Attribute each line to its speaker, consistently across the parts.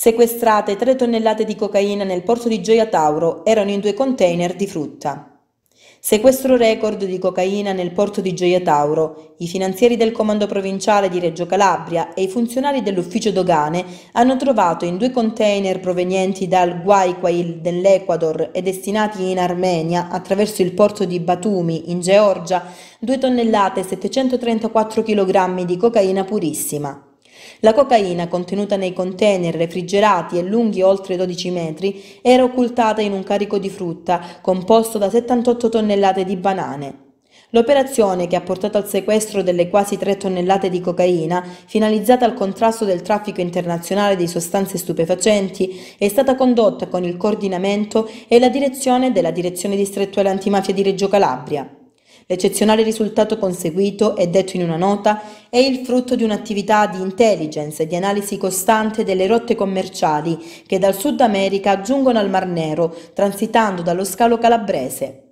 Speaker 1: Sequestrate 3 tonnellate di cocaina nel porto di Gioia Tauro erano in due container di frutta. Sequestro record di cocaina nel porto di Gioia Tauro. I finanzieri del comando provinciale di Reggio Calabria e i funzionari dell'ufficio dogane hanno trovato in due container provenienti dal Guayquil dell'Ecuador e destinati in Armenia attraverso il porto di Batumi in Georgia 2 tonnellate e 734 kg di cocaina purissima. La cocaina contenuta nei container refrigerati e lunghi oltre 12 metri era occultata in un carico di frutta composto da 78 tonnellate di banane. L'operazione che ha portato al sequestro delle quasi 3 tonnellate di cocaina, finalizzata al contrasto del traffico internazionale di sostanze stupefacenti, è stata condotta con il coordinamento e la direzione della Direzione Distrettuale Antimafia di Reggio Calabria. L'eccezionale risultato conseguito, è detto in una nota, è il frutto di un'attività di intelligence e di analisi costante delle rotte commerciali che dal Sud America giungono al Mar Nero, transitando dallo scalo calabrese.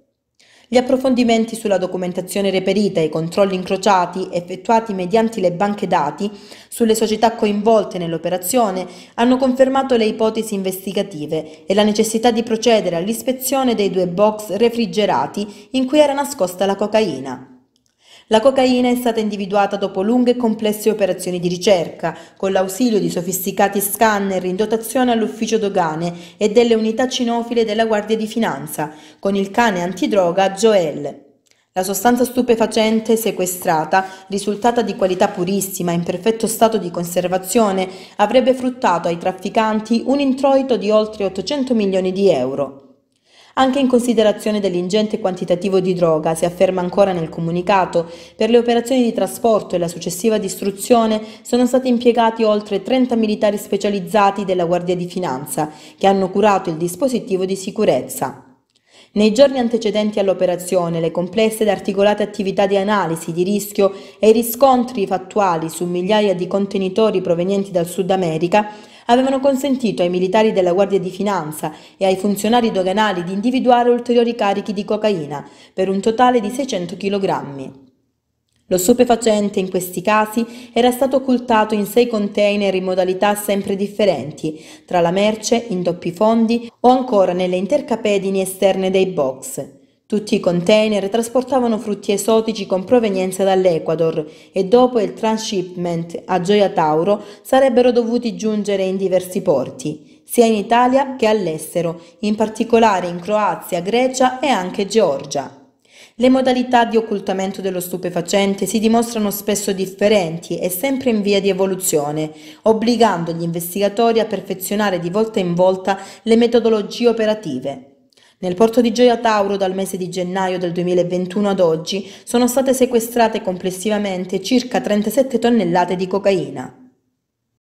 Speaker 1: Gli approfondimenti sulla documentazione reperita e i controlli incrociati effettuati mediante le banche dati sulle società coinvolte nell'operazione hanno confermato le ipotesi investigative e la necessità di procedere all'ispezione dei due box refrigerati in cui era nascosta la cocaina. La cocaina è stata individuata dopo lunghe e complesse operazioni di ricerca, con l'ausilio di sofisticati scanner in dotazione all'ufficio dogane e delle unità cinofile della Guardia di Finanza, con il cane antidroga Joel. La sostanza stupefacente sequestrata, risultata di qualità purissima in perfetto stato di conservazione, avrebbe fruttato ai trafficanti un introito di oltre 800 milioni di euro. Anche in considerazione dell'ingente quantitativo di droga, si afferma ancora nel comunicato, per le operazioni di trasporto e la successiva distruzione sono stati impiegati oltre 30 militari specializzati della Guardia di Finanza, che hanno curato il dispositivo di sicurezza. Nei giorni antecedenti all'operazione, le complesse ed articolate attività di analisi di rischio e i riscontri fattuali su migliaia di contenitori provenienti dal Sud America avevano consentito ai militari della Guardia di Finanza e ai funzionari doganali di individuare ulteriori carichi di cocaina per un totale di 600 kg. Lo stupefacente in questi casi era stato occultato in sei container in modalità sempre differenti, tra la merce, in doppi fondi o ancora nelle intercapedini esterne dei box. Tutti i container trasportavano frutti esotici con provenienza dall'Ecuador e dopo il transshipment a Gioia Tauro sarebbero dovuti giungere in diversi porti, sia in Italia che all'estero, in particolare in Croazia, Grecia e anche Georgia. Le modalità di occultamento dello stupefacente si dimostrano spesso differenti e sempre in via di evoluzione, obbligando gli investigatori a perfezionare di volta in volta le metodologie operative. Nel porto di Gioia Tauro dal mese di gennaio del 2021 ad oggi sono state sequestrate complessivamente circa 37 tonnellate di cocaina.